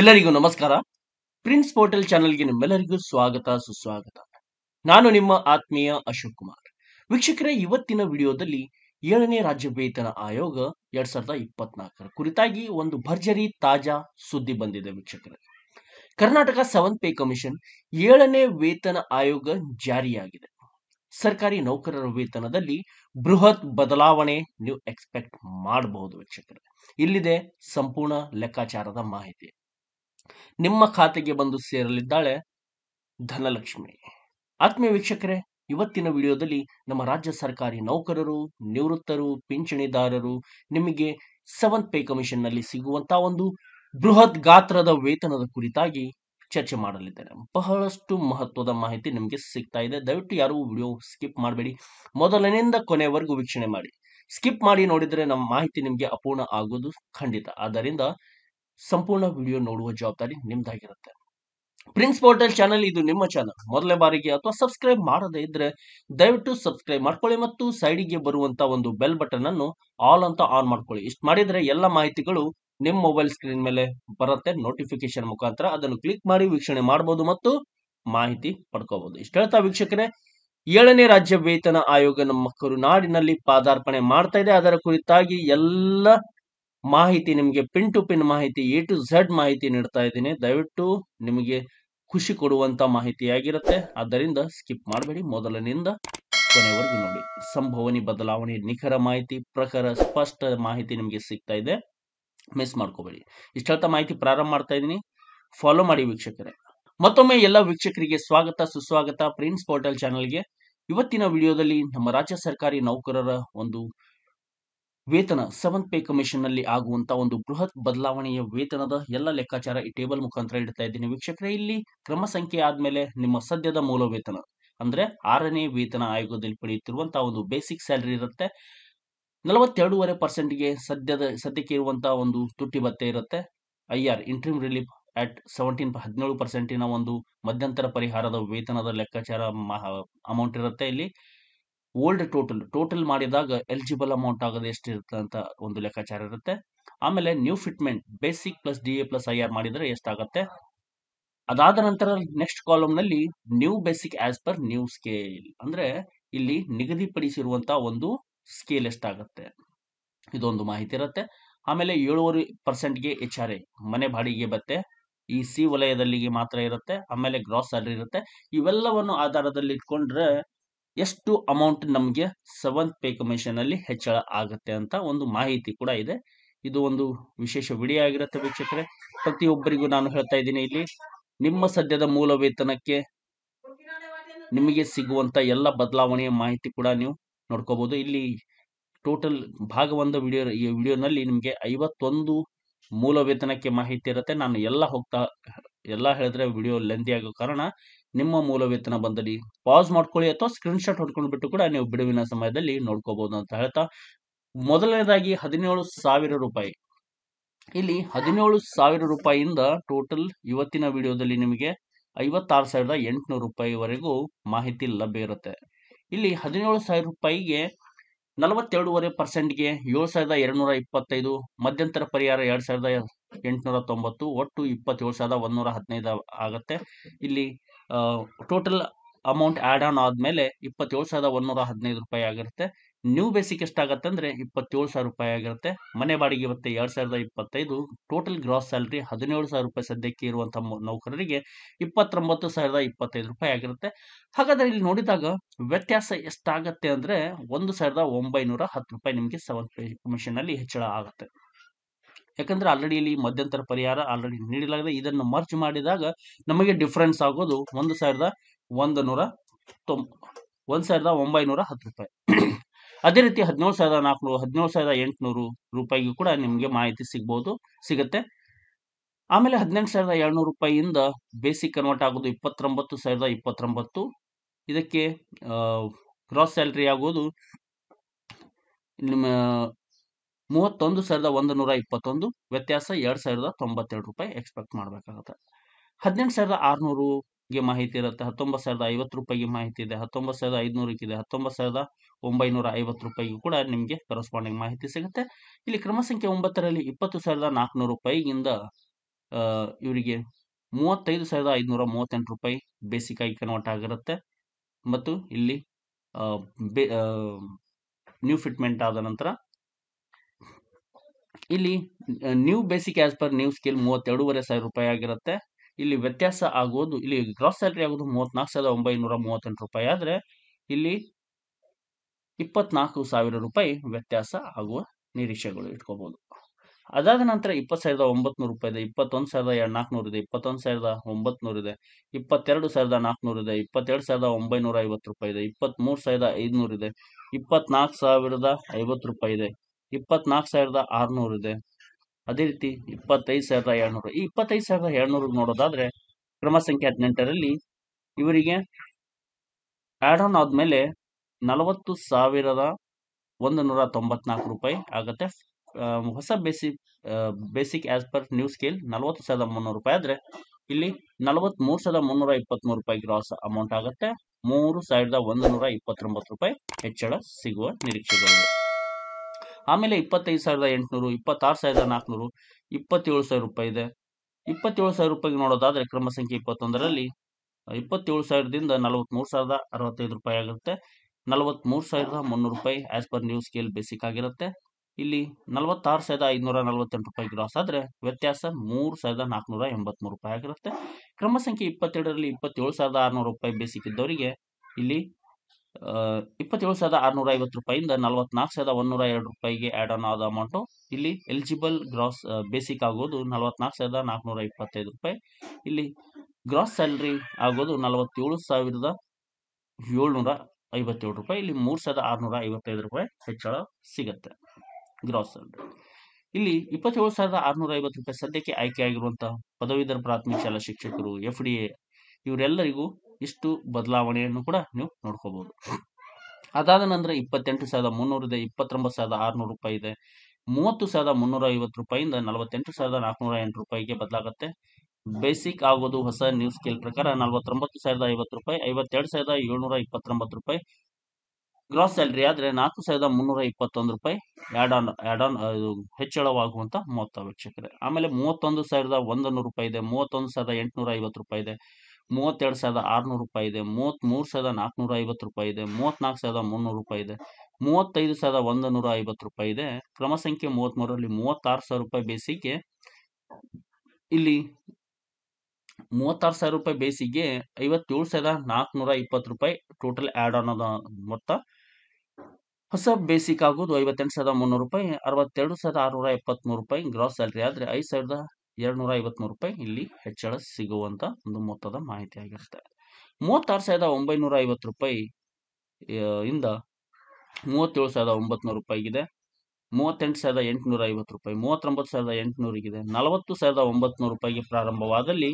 ಎಲ್ಲರಿಗೂ ನಮಸ್ಕಾರ prince portal ಚಾನಲ್ಗೆ ನಿಮ್ಮೆಲ್ಲರಿಗೂ ಸ್ವಾಗತ ಸುಸ್ವಾಗತ ನಾನು ನಿಮ್ಮ ಆತ್ಮೀಯ ಅಶೋಕ್ ಕುಮಾರ್ ವೀಕ್ಷಕರೇ ಇವತ್ತಿನ ವಿಡಿಯೋದಲ್ಲಿ ಏಳನೇ ರಾಜ್ಯ ವೇತನ ಆಯೋಗ ಎರಡ್ ಸಾವಿರದ ಇಪ್ಪತ್ನಾಲ್ಕರ ಕುರಿತಾಗಿ ಒಂದು ಭರ್ಜರಿ ತಾಜಾ ಸುದ್ದಿ ಬಂದಿದೆ ವೀಕ್ಷಕರೇ ಕರ್ನಾಟಕ ಸೆವೆಂತ್ ಪೇ ಕಮಿಷನ್ ಏಳನೇ ವೇತನ ಆಯೋಗ ಜಾರಿಯಾಗಿದೆ ಸರ್ಕಾರಿ ನೌಕರರ ವೇತನದಲ್ಲಿ ಬೃಹತ್ ಬದಲಾವಣೆ ನೀವು ಎಕ್ಸ್ಪೆಕ್ಟ್ ಮಾಡಬಹುದು ವೀಕ್ಷಕರೇ ಇಲ್ಲಿದೆ ಸಂಪೂರ್ಣ ಲೆಕ್ಕಾಚಾರದ ಮಾಹಿತಿ ನಿಮ್ಮ ಖಾತೆಗೆ ಬಂದು ಸೇರಲಿದ್ದಾಳೆ ಧನಲಕ್ಷ್ಮಿ ಆತ್ಮೀಯ ವೀಕ್ಷಕರೇ ಇವತ್ತಿನ ವಿಡಿಯೋದಲ್ಲಿ ನಮ್ಮ ರಾಜ್ಯ ಸರ್ಕಾರಿ ನೌಕರರು ನಿವೃತ್ತರು ಪಿಂಚಣಿದಾರರು ನಿಮಗೆ ಸೆವೆಂತ್ ಪೇ ಕಮಿಷನ್ ನಲ್ಲಿ ಸಿಗುವಂತಹ ಒಂದು ಬೃಹತ್ ಗಾತ್ರದ ವೇತನದ ಕುರಿತಾಗಿ ಚರ್ಚೆ ಮಾಡಲಿದ್ದೇನೆ ಬಹಳಷ್ಟು ಮಹತ್ವದ ಮಾಹಿತಿ ನಿಮಗೆ ಸಿಗ್ತಾ ಇದೆ ದಯವಿಟ್ಟು ಯಾರು ವಿಡಿಯೋ ಸ್ಕಿಪ್ ಮಾಡಬೇಡಿ ಮೊದಲನೆಯಿಂದ ಕೊನೆವರೆಗೂ ವೀಕ್ಷಣೆ ಮಾಡಿ ಸ್ಕಿಪ್ ಮಾಡಿ ನೋಡಿದರೆ ನಮ್ಮ ಮಾಹಿತಿ ನಿಮಗೆ ಅಪೂರ್ಣ ಆಗೋದು ಖಂಡಿತ ಆದ್ದರಿಂದ ಸಂಪೂರ್ಣ ವಿಡಿಯೋ ನೋಡುವ ಜವಾಬ್ದಾರಿ ನಿಮ್ದಾಗಿರುತ್ತೆ ಪ್ರಿನ್ಸ್ ಪೋರ್ಟಲ್ ಚಾನೆಲ್ ಇದು ನಿಮ್ಮ ಚಾನಲ್ ಮೊದಲನೇ ಬಾರಿಗೆ ಅಥವಾ ಸಬ್ಸ್ಕ್ರೈಬ್ ಮಾಡದೇ ಇದ್ರೆ ದಯವಿಟ್ಟು ಸಬ್ಸ್ಕ್ರೈಬ್ ಮಾಡ್ಕೊಳ್ಳಿ ಮತ್ತು ಸೈಡಿಗೆ ಬರುವಂತ ಒಂದು ಬೆಲ್ ಬಟನ್ ಅನ್ನು ಆಲ್ ಅಂತ ಆನ್ ಮಾಡ್ಕೊಳ್ಳಿ ಇಷ್ಟು ಮಾಡಿದ್ರೆ ಎಲ್ಲ ಮಾಹಿತಿಗಳು ನಿಮ್ಮ ಮೊಬೈಲ್ ಸ್ಕ್ರೀನ್ ಮೇಲೆ ಬರುತ್ತೆ ನೋಟಿಫಿಕೇಶನ್ ಮುಖಾಂತರ ಅದನ್ನು ಕ್ಲಿಕ್ ಮಾಡಿ ವೀಕ್ಷಣೆ ಮಾಡಬಹುದು ಮತ್ತು ಮಾಹಿತಿ ಪಡ್ಕೋಬಹುದು ಇಷ್ಟು ಹೇಳ್ತಾ ವೀಕ್ಷಕರೇ ಏಳನೇ ರಾಜ್ಯ ವೇತನ ಆಯೋಗ ನಮ್ಮ ಕರುನಾಡಿನಲ್ಲಿ ಪಾದಾರ್ಪಣೆ ಮಾಡ್ತಾ ಇದೆ ಅದರ ಕುರಿತಾಗಿ ಎಲ್ಲ ಮಾಹಿತಿ ನಿಮಗೆ ಪಿನ್ ಟು ಪಿನ್ ಮಾಹಿತಿ ಎ ಟು ಝಡ್ ಮಾಹಿತಿ ನೀಡ್ತಾ ಇದ್ದೀನಿ ದಯವಿಟ್ಟು ನಿಮಗೆ ಖುಷಿ ಕೊಡುವಂಥ ಮಾಹಿತಿಯಾಗಿರುತ್ತೆ ಆದ್ದರಿಂದ ಸ್ಕಿಪ್ ಮಾಡಬೇಡಿ ಮೊದಲನಿಂದ ಕೊನೆವರೆಗೂ ನೋಡಿ ಸಂಭವನಿ ಬದಲಾವಣೆ ನಿಖರ ಮಾಹಿತಿ ಪ್ರಖರ ಸ್ಪಷ್ಟ ಮಾಹಿತಿ ನಿಮಗೆ ಸಿಗ್ತಾ ಇದೆ ಮಿಸ್ ಮಾಡ್ಕೋಬೇಡಿ ಇಷ್ಟ ಮಾಹಿತಿ ಪ್ರಾರಂಭ ಮಾಡ್ತಾ ಇದ್ದೀನಿ ಫಾಲೋ ಮಾಡಿ ವೀಕ್ಷಕರೇ ಮತ್ತೊಮ್ಮೆ ಎಲ್ಲ ವೀಕ್ಷಕರಿಗೆ ಸ್ವಾಗತ ಸುಸ್ವಾಗತ ಪ್ರಿನ್ಸ್ ಪೋರ್ಟಲ್ ಚಾನಲ್ಗೆ ಇವತ್ತಿನ ವಿಡಿಯೋದಲ್ಲಿ ನಮ್ಮ ರಾಜ್ಯ ಸರ್ಕಾರಿ ನೌಕರರ ಒಂದು ವೇತನ ಸೆವೆಂತ್ ಪೇ ಕಮಿಷನ್ನಲ್ಲಿ ಆಗುವಂತ ಒಂದು ಬೃಹತ್ ಬದಲಾವಣೆಯ ವೇತನದ ಎಲ್ಲ ಲೆಕ್ಕಾಚಾರ ಈ ಟೇಬಲ್ ಮುಖಾಂತರ ಇಡ್ತಾ ಇದ್ದೀನಿ ವೀಕ್ಷಕರೇ ಇಲ್ಲಿ ಕ್ರಮ ಸಂಖ್ಯೆ ಆದ್ಮೇಲೆ ನಿಮ್ಮ ಸದ್ಯದ ಮೂಲ ವೇತನ ಅಂದ್ರೆ ಆರನೇ ವೇತನ ಆಯೋಗದಲ್ಲಿ ಪಡೆಯುತ್ತಿರುವಂತಹ ಒಂದು ಬೇಸಿಕ್ ಸ್ಯಾಲರಿ ಇರುತ್ತೆ ನಲವತ್ತೆರಡೂವರೆ ಗೆ ಸದ್ಯದ ಸದ್ಯಕ್ಕೆ ಇರುವಂತಹ ಒಂದು ತುಟ್ಟಿ ಭತ್ತೆ ಇರುತ್ತೆ I R interim relief at seventeen ಹದಿನೇಳು ಪರ್ಸೆಂಟಿನ ಒಂದು ಮಧ್ಯಂತರ ಪರಿಹಾರದ ವೇತನದ ಲೆಕ್ಕಾಚಾರ ಅಮೌಂಟ್ ಇರುತ್ತೆ ಇಲ್ಲಿ ಓಲ್ಡ್ ಟೋಟಲ್ ಟೋಟಲ್ ಮಾಡಿದಾಗ ಎಲಿಜಿಬಲ್ ಅಮೌಂಟ್ ಆಗೋದು ಎಷ್ಟು ಇರುತ್ತೆ ಅಂತ ಒಂದು ಲೆಕ್ಕಾಚಾರ ಇರುತ್ತೆ ಆಮೇಲೆ new fitment basic plus D A plus I R ಮಾಡಿದ್ರೆ ಎಷ್ಟಾಗತ್ತೆ ಅದಾದ ನಂತರ ನೆಕ್ಸ್ಟ್ ನಲ್ಲಿ new basic as per new scale ಅಂದ್ರೆ ಇಲ್ಲಿ ನಿಗದಿಪಡಿಸಿರುವಂಥ ಒಂದು ಸ್ಕೇಲ್ ಎಷ್ಟಾಗತ್ತೆ ಇದೊಂದು ಮಾಹಿತಿ ಇರುತ್ತೆ ಆಮೇಲೆ ಏಳುವರೆ ಗೆ ಎಚ್ ಆರ್ ಎ ಮನೆ ಬಾಡಿಗೆ ಬತ್ತೆ ಈ ಸಿ ವಲಯದಲ್ಲಿ ಮಾತ್ರ ಇರುತ್ತೆ ಆಮೇಲೆ ಗ್ರಾಸ್ ಸ್ಯಾಲ್ರಿ ಇರುತ್ತೆ ಇವೆಲ್ಲವನ್ನು ಆಧಾರದಲ್ಲಿ ಇಟ್ಕೊಂಡ್ರೆ ಎಷ್ಟು ಅಮೌಂಟ್ ನಮಗೆ ಸೆವೆಂತ್ ಪೇ ಅಲ್ಲಿ ಹೆಚ್ಚಳ ಆಗುತ್ತೆ ಅಂತ ಒಂದು ಮಾಹಿತಿ ಕೂಡ ಇದೆ ಇದು ಒಂದು ವಿಶೇಷ ವಿಡಿಯೋ ಆಗಿರುತ್ತೆ ವೀಕ್ಷಕರೇ ಪ್ರತಿಯೊಬ್ಬರಿಗೂ ನಾನು ಹೇಳ್ತಾ ಇದ್ದೀನಿ ಇಲ್ಲಿ ನಿಮ್ಮ ಸದ್ಯದ ಮೂಲ ವೇತನಕ್ಕೆ ನಿಮಗೆ ಸಿಗುವಂತ ಎಲ್ಲ ಬದಲಾವಣೆಯ ಮಾಹಿತಿ ಕೂಡ ನೀವು ನೋಡ್ಕೋಬಹುದು ಇಲ್ಲಿ ಟೋಟಲ್ ಭಾಗ ವಿಡಿಯೋ ಈ ವಿಡಿಯೋನಲ್ಲಿ ನಿಮಗೆ ಐವತ್ತೊಂದು ಮೂಲ ವೇತನಕ್ಕೆ ಮಾಹಿತಿ ಇರುತ್ತೆ ನಾನು ಎಲ್ಲ ಹೋಗ್ತಾ ಎಲ್ಲ ಹೇಳಿದ್ರೆ ವಿಡಿಯೋ ಲೆಂದಿ ಆಗೋ ಕಾರಣ ನಿಮ್ಮ ಮೂಲ ವೇತನ ಬಂದಲ್ಲಿ ಪಾಸ್ ಮಾಡ್ಕೊಳ್ಳಿ ಅಥವಾ ಸ್ಕ್ರೀನ್ಶಾಟ್ ಶಾಟ್ ಹೊಡ್ಕೊಂಡು ಬಿಟ್ಟು ಕೂಡ ನೀವು ಬಿಡುವಿನ ಸಮಯದಲ್ಲಿ ನೋಡ್ಕೋಬಹುದು ಅಂತ ಹೇಳ್ತಾ ಮೊದಲನೇದಾಗಿ ಹದಿನೇಳು ಸಾವಿರ ರೂಪಾಯಿ ಇಲ್ಲಿ ಹದಿನೇಳು ಸಾವಿರ ರೂಪಾಯಿಯಿಂದ ಟೋಟಲ್ ಇವತ್ತಿನ ವಿಡಿಯೋದಲ್ಲಿ ನಿಮಗೆ ಐವತ್ತಾರು ಸಾವಿರದ ಎಂಟುನೂರು ರೂಪಾಯಿವರೆಗೂ ಮಾಹಿತಿ ಲಭ್ಯ ಇರುತ್ತೆ ಇಲ್ಲಿ ಹದಿನೇಳು ಸಾವಿರ ರೂಪಾಯಿಗೆ ನಲವತ್ತೆರಡೂವರೆ ಪರ್ಸೆಂಟ್ಗೆ ಏಳು ಸಾವಿರದ ಎರಡುನೂರ ಇಪ್ಪತ್ತೈದು ಮಧ್ಯಂತರ ಪರಿಹಾರ ಎರಡು ಸಾವಿರದ ಎಂಟುನೂರ ತೊಂಬತ್ತು ಒಟ್ಟು ಇಪ್ಪತ್ತೇಳು ಸಾವಿರದ ಒಂದುನೂರ ಹದಿನೈದು ಆಗುತ್ತೆ ಇಲ್ಲಿ ಟೋಟಲ್ ಅಮೌಂಟ್ ಆ್ಯಡ್ ಆನ್ ಆದಮೇಲೆ ಇಪ್ಪತ್ತೇಳು ಸಾವಿರದ ಒಂದುನೂರ ಹದಿನೈದು ರೂಪಾಯಿ ಆಗಿರುತ್ತೆ ನ್ಯೂ ಬೇಸಿಕ್ ಎಷ್ಟಾಗತ್ತೆ ಅಂದರೆ ಇಪ್ಪತ್ತೇಳು ಸಾವಿರ ರೂಪಾಯಿ ಆಗಿರುತ್ತೆ ಮನೆ ಬಾಡಿಗೆ ಇವತ್ತೆ ಎರಡು ಸಾವಿರದ ಇಪ್ಪತ್ತೈದು ಟೋಟಲ್ ಗ್ರಾಸ್ ಸ್ಯಾಲ್ರಿ ಹದಿನೇಳು ಸಾವಿರ ರೂಪಾಯಿ ಸದ್ಯಕ್ಕೆ ಇರುವಂಥ ನೌಕರರಿಗೆ ಇಪ್ಪತ್ತೊಂಬತ್ತು ಸಾವಿರದ ಇಪ್ಪತ್ತೈದು ರೂಪಾಯಿ ಆಗಿರುತ್ತೆ ಹಾಗಾದರೆ ಇಲ್ಲಿ ನೋಡಿದಾಗ ವ್ಯತ್ಯಾಸ ಎಷ್ಟಾಗತ್ತೆ ಅಂದರೆ ಒಂದು ಸಾವಿರದ ಒಂಬೈನೂರ ಹತ್ತು ರೂಪಾಯಿ ನಿಮಗೆ ಸೆವೆಂತ್ ಪೇ ಕಮಿಷನಲ್ಲಿ ಹೆಚ್ಚಳ ಆಗುತ್ತೆ ಯಾಕಂದರೆ ಆಲ್ರೆಡಿ ಇಲ್ಲಿ ಮಧ್ಯಂತರ ಪರಿಹಾರ ಆಲ್ರೆಡಿ ನೀಡಲಾಗಿದೆ ಇದನ್ನು ಮರ್ಚ್ ಮಾಡಿದಾಗ ನಮಗೆ ಡಿಫ್ರೆನ್ಸ್ ಆಗೋದು ಒಂದು ಸಾವಿರದ ಒಂದು ನೂರ ತೊಂಬ ಒಂದು ಸಾವಿರದ ಒಂಬೈನೂರ ಹತ್ತು ರೂಪಾಯಿ ಅದೇ ರೀತಿ ಹದಿನೇಳು ಸಾವಿರದ ನಾಲ್ಕುನೂರು ಹದಿನೇಳು ಸಾವಿರದ ಎಂಟುನೂರು ರೂಪಾಯಿಗೂ ಕೂಡ ನಿಮಗೆ ಮಾಹಿತಿ ಸಿಗ್ಬೋದು ಸಿಗುತ್ತೆ ಆಮೇಲೆ ಹದಿನೆಂಟು ಸಾವಿರದ ಏಳ್ನೂರು ರೂಪಾಯಿಯಿಂದ ಬೇಸಿಕ್ ಕನ್ವರ್ಟ್ ಆಗೋದು ಇಪ್ಪತ್ತೊಂಬತ್ತು ಸಾವಿರದ ಇಪ್ಪತ್ತೊಂಬತ್ತು ಇದಕ್ಕೆ ಗ್ರಾಸ್ ಸ್ಯಾಲ್ರಿ ಆಗೋದು ನಿಮ್ಮ ಮೂವತ್ತೊಂದು ಸಾವಿರದ ಒಂದು ನೂರ ಇಪ್ಪತ್ತೊಂದು ವ್ಯತ್ಯಾಸ ಎರಡು ಸಾವಿರದ ತೊಂಬತ್ತೆರಡು ರೂಪಾಯಿ ಎಕ್ಸ್ಪೆಕ್ಟ್ ಮಾಡಬೇಕಾಗುತ್ತೆ ಹದಿನೆಂಟು ಸಾವಿರದ ಆರುನೂರು ಗೆ ಮಾಹಿತಿ ಇರುತ್ತೆ ಹತ್ತೊಂಬತ್ತು ಸಾವಿರದ ಐವತ್ತು ರೂಪಾಯಿಗೆ ಮಾಹಿತಿ ಇದೆ ಹತ್ತೊಂಬತ್ತು ಸಾವಿರದ ಐದುನೂರಕ್ಕೆ ಇದೆ ಹತ್ತೊಂಬತ್ತು ಸಾವಿರದ ಒಂಬೈನೂರ ಐವತ್ತು ರೂಪಾಯಿಗೂ ಕೂಡ ನಿಮಗೆ ಕರೆಸ್ಪಾಂಡಿಂಗ್ ಮಾಹಿತಿ ಸಿಗುತ್ತೆ ಇಲ್ಲಿ ಕ್ರಮ ಸಂಖ್ಯೆ ಒಂಬತ್ತರಲ್ಲಿ ಇಪ್ಪತ್ತು ಸಾವಿರದ ನಾಲ್ಕುನೂರು ರೂಪಾಯಿಯಿಂದ ಇವರಿಗೆ ಮೂವತ್ತೈದು ಸಾವಿರದ ಐದುನೂರ ಮೂವತ್ತೆಂಟು ರೂಪಾಯಿ ಬೇಸಿಕ್ ಆಗಿ ಕನ್ವರ್ಟ್ ಆಗಿರುತ್ತೆ ಮತ್ತು ಇಲ್ಲಿ ಬೇ ನ್ಯೂ ಫಿಟ್ಮೆಂಟ್ ಆದ ನಂತರ ಇಲ್ಲಿ new basic as per new scale ಮೂವತ್ತೆರಡೂವರೆ ಸಾವಿರ ರೂಪಾಯಿ ಆಗಿರುತ್ತೆ ಇಲ್ಲಿ ವ್ಯತ್ಯಾಸ ಆಗುವುದು ಇಲ್ಲಿ ಗ್ರಾಸ್ ಸ್ಯಾಲ್ರಿ ಆಗೋದು ಮೂವತ್ನಾಲ್ಕು ಸಾವಿರದ ಒಂಬೈನೂರ ಮೂವತ್ತೆಂಟು ರೂಪಾಯಿ ಆದರೆ ಇಲ್ಲಿ ಇಪ್ಪತ್ನಾಲ್ಕು ಸಾವಿರ ರೂಪಾಯಿ ವ್ಯತ್ಯಾಸ ಆಗುವ ನಿರೀಕ್ಷೆಗಳು ಇಟ್ಕೋಬಹುದು ಅದಾದ ನಂತರ ಇಪ್ಪತ್ತು ಸಾವಿರದ ಒಂಬತ್ನೂರು ರೂಪಾಯಿ ಇದೆ ಇಪ್ಪತ್ತೊಂದು ಸಾವಿರದ ನಾಲ್ಕುನೂರು ಇದೆ ಇಪ್ಪತ್ತೊಂದು ಸಾವಿರದ ಒಂಬತ್ನೂರು ಇದೆ ಇಪ್ಪತ್ತೆರಡು ಸಾವಿರದ ನಾಲ್ಕುನೂರು ಇದೆ ಇಪ್ಪತ್ತೆರಡು ಸಾವಿರದ ಒಂಬೈನೂರ ಐವತ್ತು ರೂಪಾಯಿ ಇದೆ ಇಪ್ಪತ್ತ್ಮೂರು ಸಾವಿರದ ಐದುನೂರು ಇದೆ ಇಪ್ಪತ್ನಾಲ್ಕು ಸಾವಿರದ ಐವತ್ತು ರೂಪಾಯಿ ಇದೆ ಇಪ್ಪತ್ನಾಲ್ಕು ಸಾವಿರದ ಆರುನೂರು ಇದೆ ಅದೇ ರೀತಿ ಇಪ್ಪತ್ತೈದು ಸಾವಿರದ ಏಳ್ನೂರು ಈ ಇಪ್ಪತ್ತೈದು ಸಾವಿರದ ಏಳ್ನೂರು ನೋಡೋದಾದ್ರೆ ಕ್ರಮ ಸಂಖ್ಯೆ ಹದಿನೆಂಟರಲ್ಲಿ ಇವರಿಗೆ ಆ್ಯಡ್ ಆನ್ ಆದ್ಮೇಲೆ ನಲವತ್ತು ಸಾವಿರದ ಒಂದು ನೂರ ತೊಂಬತ್ನಾಲ್ಕು ರೂಪಾಯಿ ಆಗುತ್ತೆ ಹೊಸ basic basic as per new scale ನಲವತ್ತು ಸಾವಿರದ ಮುನ್ನೂರು ರೂಪಾಯಿ ಆದರೆ ಇಲ್ಲಿ ನಲವತ್ತ್ಮೂರು ಸಾವಿರದ ಮುನ್ನೂರ ಇಪ್ಪತ್ತ್ಮೂರು ರೂಪಾಯಿ ಗ್ರಾಸ್ ಅಮೌಂಟ್ ಆಗುತ್ತೆ ಮೂರು ಸಾವಿರದ ಒಂದು ನೂರ ಇಪ್ಪತ್ತೊಂಬತ್ತು ರೂಪಾಯಿ ಹೆಚ್ಚಳ ಸಿಗುವ ನಿರೀಕ್ಷೆಗಳಿವೆ ಆಮೇಲೆ ಇಪ್ಪತ್ತೈದು ಸಾವಿರದ ಎಂಟುನೂರು ಇಪ್ಪತ್ತಾರು ಸಾವಿರದ ನಾಲ್ಕುನೂರು ಇಪ್ಪತ್ತೇಳು ಸಾವಿರ ರೂಪಾಯಿ ಇದೆ ಇಪ್ಪತ್ತೇಳು ಸಾವಿರ ರೂಪಾಯಿಗೆ ನೋಡೋದಾದರೆ ಕ್ರಮ ಸಂಖ್ಯೆ ಇಪ್ಪತ್ತೊಂದರಲ್ಲಿ ಇಪ್ಪತ್ತೇಳು ಸಾವಿರದಿಂದ ನಲವತ್ತ್ಮೂರು ಸಾವಿರದ ಅರವತ್ತೈದು ರೂಪಾಯಿ ಆಗುತ್ತೆ ನಲವತ್ತ್ಮೂರು ಸಾವಿರದ ಮುನ್ನೂರು ರೂಪಾಯಿ as per new scale basic ಆಗಿರುತ್ತೆ ಇಲ್ಲಿ ನಲವತ್ತಾರು ಸಾವಿರದ ಐದುನೂರ ನಲವತ್ತೆಂಟು ರೂಪಾಯಿ ಗ್ರಾಸ್ ಆದರೆ ವ್ಯತ್ಯಾಸ ಮೂರು ಸಾವಿರದ ನಾಲ್ಕುನೂರ ಎಂಬತ್ತ್ಮೂರು ರೂಪಾಯಿ ಆಗಿರುತ್ತೆ ಕ್ರಮ ಸಂಖ್ಯೆ ಇಪ್ಪತ್ತೆರಡರಲ್ಲಿ ಇಪ್ಪತ್ತೇಳು ಸಾವಿರದ ಆರುನೂರು ರೂಪಾಯಿ ಬೇಸಿಕ್ ಇದ್ದವರಿಗೆ ಇಲ್ಲಿ ಇಪ್ಪತ್ತೇಳು ಸಾವಿರದ ಆರುನೂರ ಐವತ್ತು ರೂಪಾಯಿಂದ ನಲವತ್ನಾಲ್ಕು ಸಾವಿರದ ಒನ್ನೂರ ಎರಡು ರೂಪಾಯಿಗೆ ಆ್ಯಡ್ ಆನ್ ಆದ ಅಮೌಂಟು ಇಲ್ಲಿ ಎಲಿಜಿಬಲ್ ಗ್ರಾಸ್ ಬೇಸಿಕ್ ಆಗೋದು ನಲವತ್ನಾಲ್ಕು ಸಾವಿರದ ನಾಲ್ಕುನೂರ ಇಪ್ಪತ್ತೈದು ರೂಪಾಯಿ ಇಲ್ಲಿ ಗ್ರಾಸ್ ಸ್ಯಾಲ್ರಿ ಆಗೋದು ನಲವತ್ತೇಳು ಸಾವಿರದ ಏಳ್ನೂರ ಐವತ್ತೇಳು ರೂಪಾಯಿ ಇಲ್ಲಿ ಮೂರು ಸಾವಿರದ ಆರುನೂರ ಐವತ್ತೈದು ರೂಪಾಯಿ ಹೆಚ್ಚಳ ಸಿಗುತ್ತೆ ಗ್ರಾಸ್ ಸ್ಯಾಲ್ರಿ ಇಲ್ಲಿ ಇಪ್ಪತ್ತೇಳು ಸಾವಿರದ ಆರುನೂರ ಐವತ್ತು ರೂಪಾಯಿ ಸದ್ಯಕ್ಕೆ ಆಯ್ಕೆ ಆಯ್ಕೆಯಾಗಿರುವಂತಹ ಪದವೀಧರ ಪ್ರಾಥಮಿಕ ಶಾಲಾ ಶಿಕ್ಷಕರು ಎಫ್ ಡಿ ಎ ಇವರೆಲ್ಲರಿಗೂ ಇಷ್ಟು ಬದಲಾವಣೆಯನ್ನು ಕೂಡ ನೀವು ನೋಡ್ಕೋಬಹುದು ಅದಾದ ನಂತರ ಇಪ್ಪತ್ತೆಂಟು ಸಾವಿರದ ಇದೆ ಇಪ್ಪತ್ತೊಂಬತ್ತು ಸಾವಿರದ ಆರುನೂರು ರೂಪಾಯಿ ಇದೆ ಮೂವತ್ತು ಸಾವಿರದ ಮುನ್ನೂರ ಐವತ್ತು ರೂಪಾಯಿಂದ ನಲವತ್ತೆಂಟು ಸಾವಿರದ ನಾಲ್ಕುನೂರ ಎಂಟು ರೂಪಾಯಿಗೆ ಬದಲಾಗುತ್ತೆ ಬೇಸಿಕ್ ಆಗೋದು ಹೊಸ ನ್ಯೂಸ್ ಸ್ಕೇಲ್ ಪ್ರಕಾರ ನಲವತ್ತೊಂಬತ್ತು ಸಾವಿರದ ಐವತ್ತು ರೂಪಾಯಿ ಐವತ್ತೆರಡು ಸಾವಿರದ ಏಳ್ನೂರ ಇಪ್ಪತ್ತೊಂಬತ್ತು ರೂಪಾಯಿ ಗ್ರಾಸ್ ಸ್ಯಾಲ್ರಿ ಆದ್ರೆ ನಾಲ್ಕು ಸಾವಿರದ ಮುನ್ನೂರ ಇಪ್ಪತ್ತೊಂದು ರೂಪಾಯಿ ಆಡನ್ ಆಡಾನ್ ಆ್ಯಡ್ ಮೊತ್ತ ವೀಕ್ಷಕರೇ ಆಮೇಲೆ ಮೂವತ್ತೊಂದು ಸಾವಿರದ ಒಂದು ರೂಪಾಯಿ ಇದೆ ಮೂವತ್ತೊಂದು ಸಾವಿರದ ಎಂಟುನೂರ ಐವತ್ತು ರೂಪಾಯಿ ಇದೆ ಮೂವತ್ತೆರಡು ಸಾವಿರದ ಆರುನೂರು ರೂಪಾಯಿ ಇದೆ ಮೂವತ್ತ್ಮೂರು ಸಾವಿರದ ನಾಲ್ಕುನೂರ ಐವತ್ತು ರೂಪಾಯಿ ಇದೆ ಮೂವತ್ತ್ನಾಲ್ಕು ಸಾವಿರದ ಮುನ್ನೂರು ರೂಪಾಯಿ ಇದೆ ಮೂವತ್ತೈದು ಸಾವಿರದ ಒಂದು ನೂರ ಐವತ್ತು ರೂಪಾಯಿ ಇದೆ ಕ್ರಮ ಸಂಖ್ಯೆ ಮೂವತ್ತ್ಮೂರರಲ್ಲಿ ಮೂವತ್ತಾರು ಸಾವಿರ ರೂಪಾಯಿ ಬೇಸಿಗೆ ಇಲ್ಲಿ ಮೂವತ್ತಾರು ಸಾವಿರ ರೂಪಾಯಿ ಬೇಸಿಗೆ ಐವತ್ತೇಳು ಸಾವಿರದ ನಾಲ್ಕುನೂರ ಇಪ್ಪತ್ತು ರೂಪಾಯಿ ಟೋಟಲ್ ಆ್ಯಡ್ ಅನ್ನೋದು ಮೊತ್ತ ಹೊಸ ಬೇಸಿಕ್ ಆಗೋದು ಐವತ್ತೆಂಟು ಸಾವಿರದ ಮುನ್ನೂರು ರೂಪಾಯಿ ಅರವತ್ತೆರಡು ಸಾವಿರದ ಆರುನೂರ ಎಪ್ಪತ್ತ್ಮೂರು ರೂಪಾಯಿ ಗ್ರಾಸ್ ಸ್ಯಾಲ್ರಿ ಆದರೆ ಐದು ಸಾವಿರದ ಎರಡ್ನೂರ ಐವತ್ಮೂರು ರೂಪಾಯಿ ಇಲ್ಲಿ ಹೆಚ್ಚಳ ಸಿಗುವಂತ ಒಂದು ಮೊತ್ತದ ಮಾಹಿತಿ ಆಗಿರುತ್ತೆ ಮೂವತ್ತಾರು ಸಾವಿರದ ಒಂಬೈನೂರ ಐವತ್ತು ರೂಪಾಯಿ ಇಂದ ಮೂವತ್ತೇಳು ಸಾವಿರದ ಒಂಬತ್ತು ಇದೆ ಮೂವತ್ತೆಂಟು ಸಾವಿರದ ಎಂಟುನೂರ ಐವತ್ತು ರೂಪಾಯಿ ಮೂವತ್ತೊಂಬತ್ತು ಸಾವಿರದ ಎಂಟುನೂರಿಗಿದೆ ನಲವತ್ತು ಸಾವಿರದ ಒಂಬತ್ನೂರು ರೂಪಾಯಿಗೆ ಪ್ರಾರಂಭವಾದಲ್ಲಿ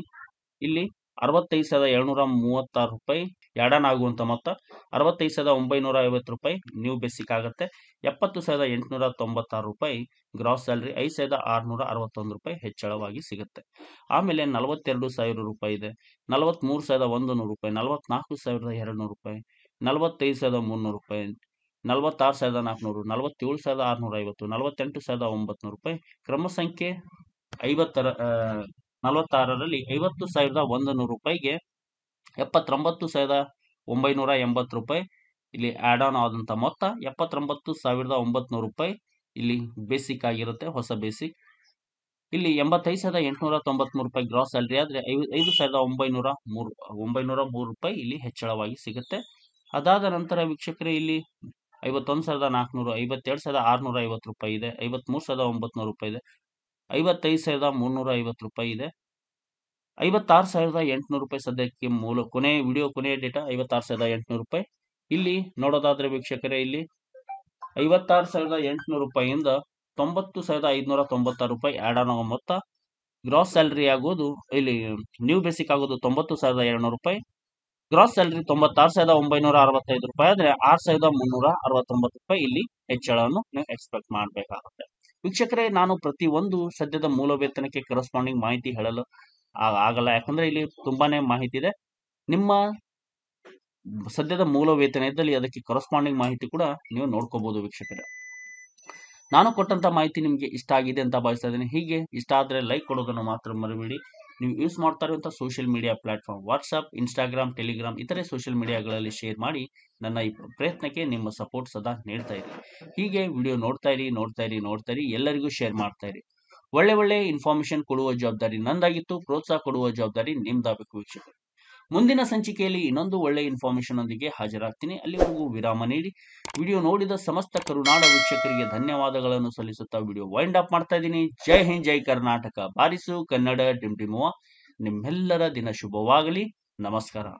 ಇಲ್ಲಿ ಅರವತ್ತೈದು ಸಾವಿರದ ಏಳ್ನೂರ ಮೂವತ್ತಾರು ರೂಪಾಯಿ ಎರಡನ್ ಆಗುವಂಥ ಮೊತ್ತ ಅರವತ್ತೈದು ಸಾವಿರದ ಒಂಬೈನೂರ ಐವತ್ತು ರೂಪಾಯಿ ನೀವು ಬೇಸಿಕ್ ಆಗುತ್ತೆ ಎಪ್ಪತ್ತು ಸಾವಿರದ ಎಂಟುನೂರ ತೊಂಬತ್ತಾರು ರೂಪಾಯಿ ಗ್ರಾಸ್ ಸ್ಯಾಲ್ರಿ ಐದು ಸಾವಿರದ ಆರುನೂರ ಅರವತ್ತೊಂದು ರೂಪಾಯಿ ಹೆಚ್ಚಳವಾಗಿ ಸಿಗುತ್ತೆ ಆಮೇಲೆ ನಲವತ್ತೆರಡು ಸಾವಿರ ರೂಪಾಯಿ ಇದೆ ನಲವತ್ತ್ಮೂರು ಸಾವಿರದ ಒಂದು ನೂರು ರೂಪಾಯಿ ನಲವತ್ನಾಲ್ಕು ಸಾವಿರದ ಎರಡು ರೂಪಾಯಿ ನಲವತ್ತೈದು ಸಾವಿರದ ಮುನ್ನೂರು ರೂಪಾಯಿ ನಲವತ್ತಾರು ಸಾವಿರದ ನಾಲ್ಕುನೂರು ನಲವತ್ತೇಳು ಸಾವಿರದ ಆರುನೂರ ಐವತ್ತು ನಲವತ್ತೆಂಟು ಸಾವಿರದ ಒಂಬತ್ತು ರೂಪಾಯಿ ಕ್ರಮ ಸಂಖ್ಯೆ ಐವತ್ತರ ನಲವತ್ತಾರರಲ್ಲಿ ಐವತ್ತು ಸಾವಿರದ ಒಂದು ನೂರು ರೂಪಾಯಿಗೆ ಎಪ್ಪತ್ತೊಂಬತ್ತು ಸಾವಿರದ ಒಂಬೈನೂರ ಎಂಬತ್ತು ರೂಪಾಯಿ ಇಲ್ಲಿ ಆ್ಯಡ್ ಆನ್ ಆದಂಥ ಮೊತ್ತ ಎಪ್ಪತ್ತೊಂಬತ್ತು ಸಾವಿರದ ಒಂಬತ್ತು ರೂಪಾಯಿ ಇಲ್ಲಿ ಬೇಸಿಕ್ ಆಗಿರುತ್ತೆ ಹೊಸ ಬೇಸಿಕ್ ಇಲ್ಲಿ ಎಂಬತ್ತೈದು ಸಾವಿರದ ಎಂಟುನೂರ ತೊಂಬತ್ಮೂರು ರೂಪಾಯಿ ಗ್ರಾಸ್ ಸ್ಯಾಲ್ರಿ ಆದರೆ ಐದು ಐದು ಸಾವಿರದ ಒಂಬೈನೂರ ಮೂರು ಒಂಬೈನೂರ ಮೂರು ರೂಪಾಯಿ ಇಲ್ಲಿ ಹೆಚ್ಚಳವಾಗಿ ಸಿಗುತ್ತೆ ಅದಾದ ನಂತರ ವೀಕ್ಷಕರೇ ಇಲ್ಲಿ ಐವತ್ತೊಂದು ಸಾವಿರದ ನಾಲ್ಕುನೂರು ಐವತ್ತೆರಡು ಸಾವಿರದ ಆರುನೂರ ಐವತ್ತು ರೂಪಾಯಿ ಇದೆ ಐವತ್ತ್ಮೂರು ಸಾವಿರದ ಒಂಬತ್ನೂರು ರೂಪಾಯಿ ಇದೆ ಐವತ್ತೈದು ಸಾವಿರದ ಮುನ್ನೂರ ಐವತ್ತು ರೂಪಾಯಿ ಇದೆ ಐವತ್ತಾರು ಸಾವಿರದ ಎಂಟುನೂರು ರೂಪಾಯಿ ಸದ್ಯಕ್ಕೆ ಮೂಲ ಕೊನೆ ವಿಡಿಯೋ ಕೊನೆಯ ಡೇಟಾ ಐವತ್ತಾರು ಸಾವಿರದ ಎಂಟುನೂರು ರೂಪಾಯಿ ಇಲ್ಲಿ ನೋಡೋದಾದ್ರೆ ವೀಕ್ಷಕರೇ ಇಲ್ಲಿ ಐವತ್ತಾರು ಸಾವಿರದ ಎಂಟುನೂರು ರೂಪಾಯಿಯಿಂದ ತೊಂಬತ್ತು ಸಾವಿರದ ಐದುನೂರ ತೊಂಬತ್ತಾರು ರೂಪಾಯಿ ಆ್ಯಡ್ ಆನ್ ಆಗೋ ಮೊತ್ತ ಗ್ರಾಸ್ ಸ್ಯಾಲ್ರಿ ಆಗೋದು ಇಲ್ಲಿ ನ್ಯೂ ಬೇಸಿಕ್ ಆಗೋದು ತೊಂಬತ್ತು ಸಾವಿರದ ಏಳ್ನೂರು ರೂಪಾಯಿ ಗ್ರಾಸ್ ಸ್ಯಾಲ್ರಿ ತೊಂಬತ್ತಾರು ಸಾವಿರದ ಒಂಬೈನೂರ ಅರವತ್ತೈದು ರೂಪಾಯಿ ಆದರೆ ಆರು ಸಾವಿರದ ಮುನ್ನೂರ ಅರವತ್ತೊಂಬತ್ತು ರೂಪಾಯಿ ಇಲ್ಲಿ ಹೆಚ್ಚಳವನ್ನು ನೀವು ಎಕ್ಸ್ಪೆಕ್ಟ್ ಮಾಡಬೇಕಾಗುತ್ತೆ ವೀಕ್ಷಕರೇ ನಾನು ಪ್ರತಿ ಒಂದು ಸದ್ಯದ ಮೂಲ ವೇತನಕ್ಕೆ ಕರೆಸ್ಪಾಂಡಿಂಗ್ ಮಾಹಿತಿ ಹೇಳಲು ಆಗಲ್ಲ ಯಾಕಂದ್ರೆ ಇಲ್ಲಿ ತುಂಬಾನೇ ಮಾಹಿತಿ ಇದೆ ನಿಮ್ಮ ಸದ್ಯದ ಮೂಲ ವೇತನ ಇದ್ದಲ್ಲಿ ಅದಕ್ಕೆ ಕರೆಸ್ಪಾಂಡಿಂಗ್ ಮಾಹಿತಿ ಕೂಡ ನೀವು ನೋಡ್ಕೋಬಹುದು ವೀಕ್ಷಕರೇ ನಾನು ಕೊಟ್ಟಂತ ಮಾಹಿತಿ ನಿಮ್ಗೆ ಇಷ್ಟ ಆಗಿದೆ ಅಂತ ಭಾವಿಸ್ತಾ ಇದ್ದೀನಿ ಹೀಗೆ ಇಷ್ಟ ಆದ್ರೆ ಲೈಕ್ ಕೊಡೋದನ್ನು ಮಾತ್ರ ಮರಿಬೇಡಿ ನೀವು ಯೂಸ್ ಮಾಡ್ತಾ ಇರುವಂಥ social media platform WhatsApp Instagram Telegram ಇತರೆ ಸೋಷಿಯಲ್ ಮೀಡಿಯಾಗಳಲ್ಲಿ ಶೇರ್ ಮಾಡಿ ನನ್ನ ಈ ಪ್ರಯತ್ನಕ್ಕೆ ನಿಮ್ಮ ಸಪೋರ್ಟ್ ಸದಾ ನೀಡ್ತಾ ಇರಿ ಹೀಗೆ ವಿಡಿಯೋ ನೋಡ್ತಾ ಇರಿ ನೋಡ್ತಾ ಇರಿ ನೋಡ್ತಾ ಇರಿ ಎಲ್ಲರಿಗೂ ಶೇರ್ ಮಾಡ್ತಾ ಇರಿ ಒಳ್ಳೆ ಒಳ್ಳೆ ಇನ್ಫಾರ್ಮೇಶನ್ ಕೊಡುವ ಜವಾಬ್ದಾರಿ ನಂದಾಗಿತ್ತು ಪ್ರೋತ್ಸಾಹ ಕೊಡುವ ಜವಾಬ್ದಾರಿ ನಿಮ್ದಾಗಬೇಕು ವೀಕ್ಷಕರು ಮುಂದಿನ ಸಂಚಿಕೆಯಲ್ಲಿ ಇನ್ನೊಂದು ಒಳ್ಳೆಯ ಇನ್ಫಾರ್ಮೇಶನ್ ಒಂದಿಗೆ ಹಾಜರಾಗ್ತೀನಿ ಅಲ್ಲಿವರೆಗೂ ವಿರಾಮ ನೀಡಿ ವಿಡಿಯೋ ನೋಡಿದ ಸಮಸ್ತ ಕರುನಾಡ ವೀಕ್ಷಕರಿಗೆ ಧನ್ಯವಾದಗಳನ್ನು ಸಲ್ಲಿಸುತ್ತಾ ವಿಡಿಯೋ ವೈಂಡ್ ಅಪ್ ಮಾಡ್ತಾ ಇದ್ದೀನಿ ಜೈ ಹಿಂದ್ ಜೈ ಕರ್ನಾಟಕ ಬಾರಿಸು ಕನ್ನಡ ಡಿಮ್ ಡಿಮುವ ನಿಮ್ಮೆಲ್ಲರ ದಿನ ಶುಭವಾಗಲಿ ನಮಸ್ಕಾರ